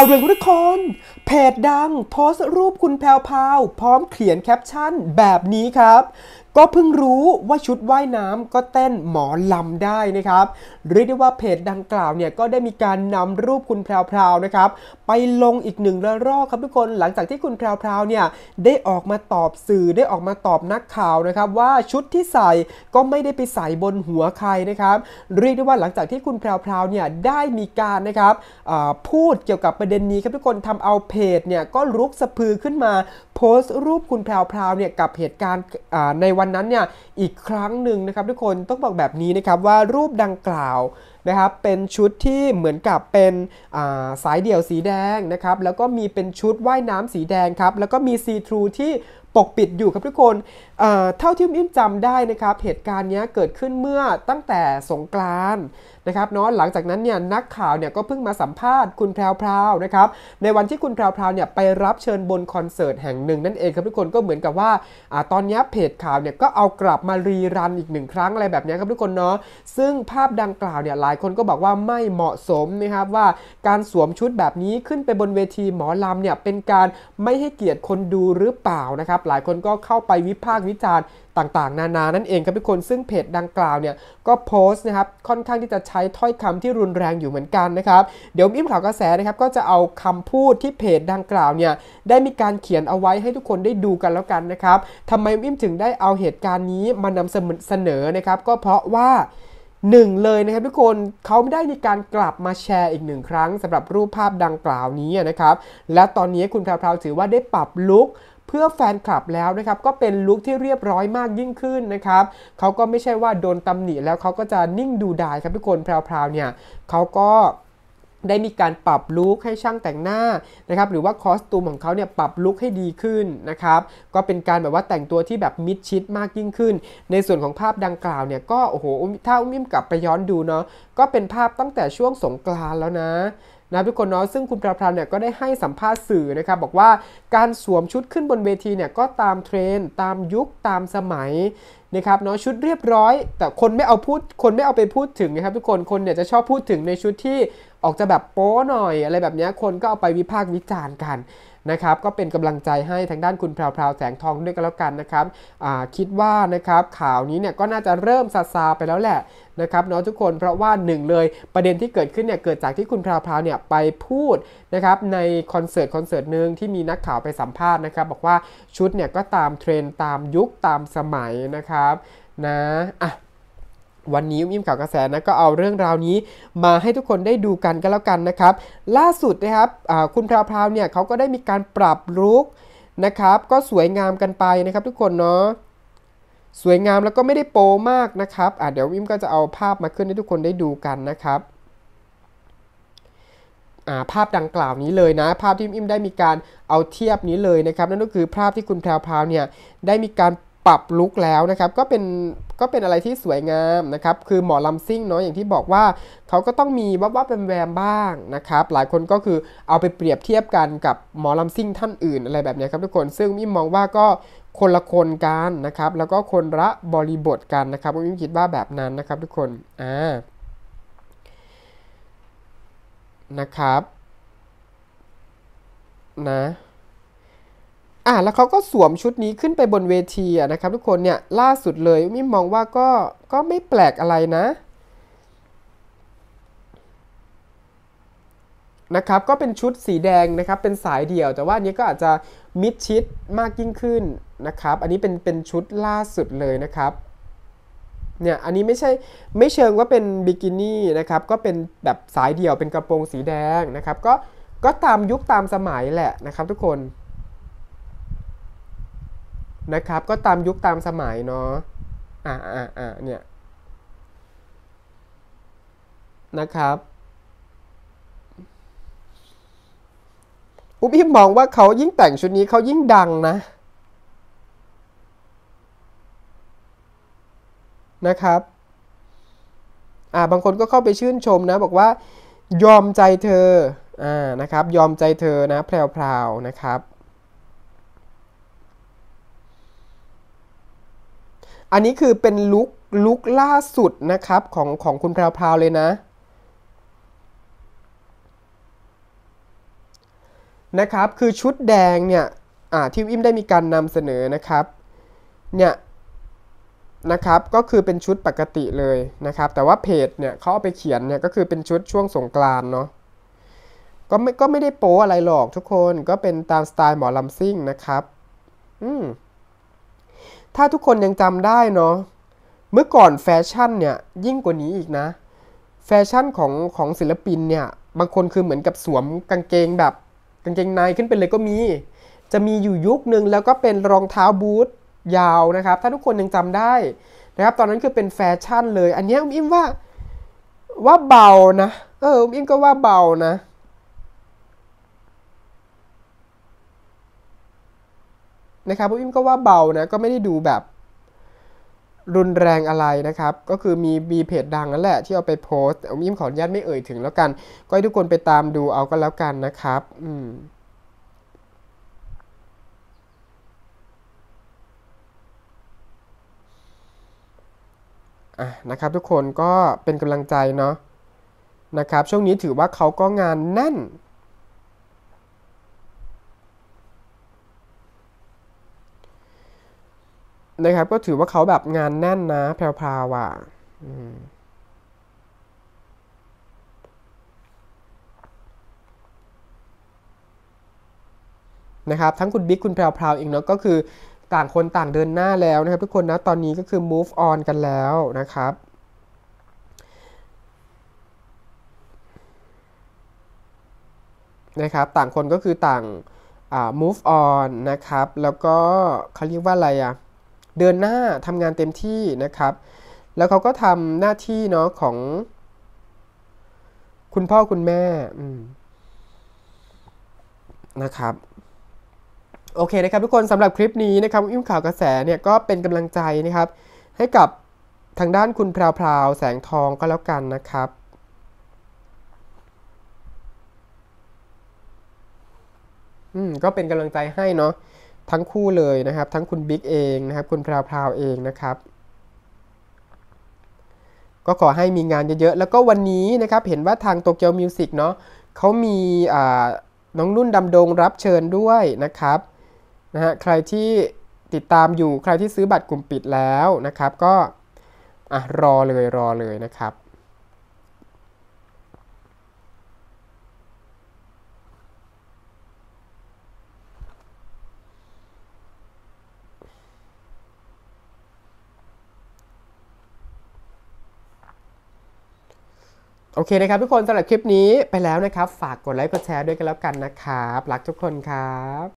าวเรื่องลุคน เพจดังโพสต์รูปคุณแพลวพาว พร้อมเขียนแคปชั่นแบบนี้ครับก็เพิ่งรู้ว่าชุดว่ายน้ำก็เต้นหมอลำได้นะครับเรียกได้ว่าเพจดังกล่าวเนี่ย ก็ได้มีการนำรูปคุณแพรวๆนะครับไปลงอีกหนึ่งระลอกครับทุกคนหลังจากที่คุณแพรวๆเนี่ยได้ออกมาตอบสื่อได้ออกมาตอบนักข่าวนะครับว่าชุดที่ใส่ก็ไม่ได้ไปใส่บนหัวใครนะครับเรียกได้ว่าหลังจากที่คุณแพรวๆเนี่ยได้มีการนะครับพูดเกี่ยวกับประเด็นนี้ครับทุกคนทำเอาเพจเนี่ยก็ลุกสะพือขึ้นมา โพสต์รูปคุณแพรวๆเนี่ยกับเหตุการณ์ในวันวันนั้นเนี่ยอีกครั้งหนึ่งนะครับทุกคนต้องบอกแบบนี้นะครับว่ารูปดังกล่าวนะครับเป็นชุดที่เหมือนกับเป็นสายเดี่ยวสีแดงนะครับแล้วก็มีเป็นชุดว่ายน้ำสีแดงครับแล้วก็มีซีทรูที่ปกปิดอยู่ครับทุกคนเท่าที่มิ้มจำได้นะครับเหตุการณ์นี้เกิดขึ้นเมื่อตั้งแต่สงกรานนะครับเนาะ หลังจากนั้นเนี่ยนักข่าวเนี่ยก็เพิ่งมาสัมภาษณ์คุณแพรวพราวนะครับ ในวันที่คุณแพรวพราวเนี่ยไปรับเชิญบนคอนเสิร์ตแห่งหนึ่ง นั่นเองครับทุกคนก็เหมือนกับว่าอตอนนี้เพจข่าวเนี่ยก็เอากลับมารีรันอีกหนึ่งครั้งอะไรแบบนี้ครับทุกคนเนาะ ซึ่งภาพดังกล่าวเนี่ยหลายคนก็บอกว่าไม่เหมาะสมนะครับว่าการสวมชุดแบบนี้ขึ้นไปบนเวทีหมอลำเนี่ยเป็นการไม่ให้เกียรติคนดูหรือเปล่านะครับหลายคนก็เข้าไปวิพากษ์วิจารณ์ต่างๆ นานานั่นเองครับทุกคนซึ่งเพจดังกล่าวเนี่ยก็โพสต์นะครับค่อนข้างที่จะใช้ถ้อยคำที่รุนแรงอยู่เหมือนกันนะครับเดี๋ยวอิ้มข่าวกระแสนะครับก็จะเอาคำพูดที่เพจดังกล่าวเนี่ยได้มีการเขียนเอาไว้ให้ทุกคนได้ดูกันแล้วกันนะครับทำไมอิ้มถึงได้เอาเหตุการณ์นี้มานำเสนอนะครับ ก็เพราะว่าหนึ่งเลยนะครับทุกคนเขาไม่ได้มีการกลับมาแชร์อีกหนึ่งครั้ง สำหรับรูปภาพดังกล่าวนี้นะครับและตอนนี้คุณแพรวถือว่าได้ปรับลุกเพื่อแฟนคลับแล้วนะครับก็เป็นลุคที่เรียบร้อยมากยิ่งขึ้นนะครับเขาก็ไม่ใช่ว่าโดนตำหนิแล้วเขาก็จะนิ่งดูดายครับทุกคนแพรวๆเนี่ยเขาก็ได้มีการปรับลุคให้ช่างแต่งหน้านะครับหรือว่าคอสตูมของเขาเนี่ยปรับลุคให้ดีขึ้นนะครับก็เป็นการแบบว่าแต่งตัวที่แบบมิดชิดมากยิ่งขึ้นในส่วนของภาพดังกล่าวเนี่ยก็โอ้โหถ้าอุ้มิมกลับไปย้อนดูเนาะก็เป็นภาพตั้งแต่ช่วงสงกรานแล้วนะนะทุกคนเนาะซึ่งคุณพราพรานเนี่ยก็ได้ให้สัมภาษณ์สื่อนะครับบอกว่าการสวมชุดขึ้นบนเวทีเนี่ยก็ตามเทรนตามยุคตามสมัยนะครับเนาะชุดเรียบร้อย แต่คนไม่เอาพูดคนไม่เอาไปพูดถึงนะครับทุกคนคนเนี่ยจะชอบพูดถึงในชุดที่ออกจะแบบโป้หน่อยอะไรแบบนี้คนก็เอาไปวิพากษ์วิจารณ์กันนะครับ ก็เป็นกำลังใจให้ทางด้านคุณแพรวๆแสงทองด้วยกันแล้วกันนะครับคิดว่านะครับข่าวนี้เนี่ยก็น่าจะเริ่มซาซาไปแล้วแหละนะครับเนาะทุกคนเพราะว่าหนึ่งเลยประเด็นที่เกิดขึ้นเนี่ยเกิดจากที่คุณแพรวๆเนี่ยไปพูดนะครับในคอนเสิร์ตคอนเสิร์ตหนึ่งที่มีนักข่าวไปสัมภาษณ์นะครับ บอกว่าชุดเนี่ยก็ตามเทรนตามยุคตามสมัยนะครับนะอ่ะวันนี้มิมข่าวกระแสนะก็เอาเรื่องราวนี้มาให้ทุกคนได้ดูกันก็แล้วกันนะครับ ล่าสุดนะครับคุณพราวพราวเนี่ยเขาก็ได้มีการปรับลุกนะครับ ก็สวยงามกันไปนะครับทุกคนเนาะสวยงามแล้วก็ไม่ได้โปมากนะครับเดี๋ยววิมก็จะเอาภาพมาขึ้นให้ทุกคนได้ดูกันนะครับภาพดังกล่าวนี้เลยนะภาพที่อิมได้มีการเอาเทียบนี้เลยนะครับ นั่นก็คือภาพที่คุณแพรวพราวเนี่ยได้มีการปรับลุกแล้วนะครับก็เป็นก็เป็นอะไรที่สวยงามนะครับ คือหมอลำซิ่งเนาะอย่างที่บอกว่า เขาก็ต้องมีวับวับแวมแวมบ้างนะครับ หลายคนก็คือเอาไปเปรียบเทียบกันกับหมอลำซิ่ง ท่านอื่นอะไรแบบนี้ครับทุกคนซึ่งมิมมองว่าก็คนละคนกันนะครับ แล้วก็คนละบริบทกันนะครับมิมคิดว่าแบบนั้นนะครับทุกคนอ่านะครับ นะอ่ะแล้วเขาก็สวมชุดนี้ขึ้นไปบนเวทีนะครับ ทุกคนเนี่ยล่าสุดเลยมิมองว่าก็ก็ไม่แปลกอะไรนะนะครับก็เป็นชุดสีแดงนะครับเป็นสายเดี่ยว แต่ว่านนี้ก็อาจจะมิดชิดมากยิ่งขึ้นนะครับอันนี้เป็นเป็นชุดล่าสุดเลยนะครับเนี่ยอันนี้ไม่ใช่ไม่เชิงว่าเป็นบิกินี่นะครับก็เป็นแบบสายเดี่ยวเป็นกระโปรงสีแดงนะครับก็ก็ตามยุคตามสมัยแหละนะครับทุกคนนะครับก็ตามยุคตามสมัยเนาะอ่าอ่าอ่าเนี่ยนะครับ อุ๊บอิบมองว่าเขายิ่งแต่งชุดนี้เขายิ่งดังนะ นะครับอ่าบางคนก็เข้าไปชื่นชมนะบอกว่า ยอมใจเธออ่านะครับ ยอมใจเธอนะแพรวๆนะครับอันนี้คือเป็นลุคลุคล่าสุดนะครับของของคุณพราวๆเลยนะ นะครับคือชุดแดงเนี่ยที่อิ่มได้มีการนำเสนอนะครับ เนี่ยนะครับก็คือเป็นชุดปกติเลยนะครับ แต่ว่าเพจเนี่ยเขาเอาไปเขียนเนี่ยก็คือเป็นชุดช่วงสงกรานเนาะก็ไม่ก็ไม่ได้โป้อะไรหรอกทุกคนก็เป็นตามสไตล์หมอลำซิ่งนะครับ อืมถ้าทุกคนยังจำได้เนาะ เมื่อก่อนแฟชั่นเนี่ย ยิ่งกว่านี้อีกนะ แฟชั่นของของศิลปินเนี่ย บางคนคือเหมือนกับสวมกางเกงแบบกางเกงในขึ้นไปเลยก็มี จะมีอยู่ยุคหนึ่งแล้วก็เป็นรองเท้าบูทยาวนะครับ ถ้าทุกคนยังจำได้นะครับ ตอนนั้นคือเป็นแฟชั่นเลย อันนี้อุ้มอิมว่าว่าเบานะเอออุ้มอิมก็ว่าเบานะนะครับพี่อิมก็ว่าเบานะ ก็ไม่ได้ดูแบบรุนแรงอะไรนะครับ ก็คือมีมีเพจดังนั่นแหละที่เอาไปโพสต์อิมขออนุญาตไม่เอ่ยถึงแล้วกัน ก็ให้ทุกคนไปตามดูเอาก็แล้วกันนะครับ อืมะนะครับทุกคนก็เป็นกำลังใจเนาะ นะครับ ช่วงนี้ถือว่าเขาก็งานแน่นนะครับก็ถือว่าเขาแบบงานแน่นนะแพรววอ่ะนะครับทั้งคุณบิ๊กคุณแพรวพราวเองเนาะก็คือต่างคนต่างเดินหน้าแล้วนะครับทุกคนนะ ตอนนี้ก็คือ move on กันแล้วนะครับนะครับ ต่างคนก็คือต่าง move on นะครับ แล้วก็เขาเรียกว่าอะไรอะ่ะเดินหน้าทำงานเต็มที่นะครับ แล้วเขาก็ทำหน้าที่เนาะของคุณพ่อคุณแม่นะครับโอเคนะครับทุกคนสำหรับคลิปนี้นะครับอิ่มข่าวกระแสเนี่ยก็เป็นกำลังใจนะครับ ให้กับทางด้านคุณพราวพราวแสงทองก็แล้วกันนะครับอืมก็เป็นกำลังใจให้เนาะทั้งคู่เลยนะครับทั้งคุณบิ๊กเองนะครับคุณพราวพราวเองนะครับ ก็ขอให้มีงานเยอะๆ แล้วก็วันนี้นะครับเห็นว่าทางโตเกียวมิวสิกเนาะเขามีน้องนุ่นดำดงรับเชิญด้วยนะครับนะฮะใครที่ติดตามอยู่ใครที่ซื้อบัตรกลุ่มปิดแล้วนะครับ ก็ อ่ะ รอเลยรอเลยนะครับโอเคนะครับทุกคนสำหรับคลิปนี้ไปแล้วนะครับ ฝากกดไลค์กดแชร์ด้วยกันแล้วกันนะครับรักทุกคนครับ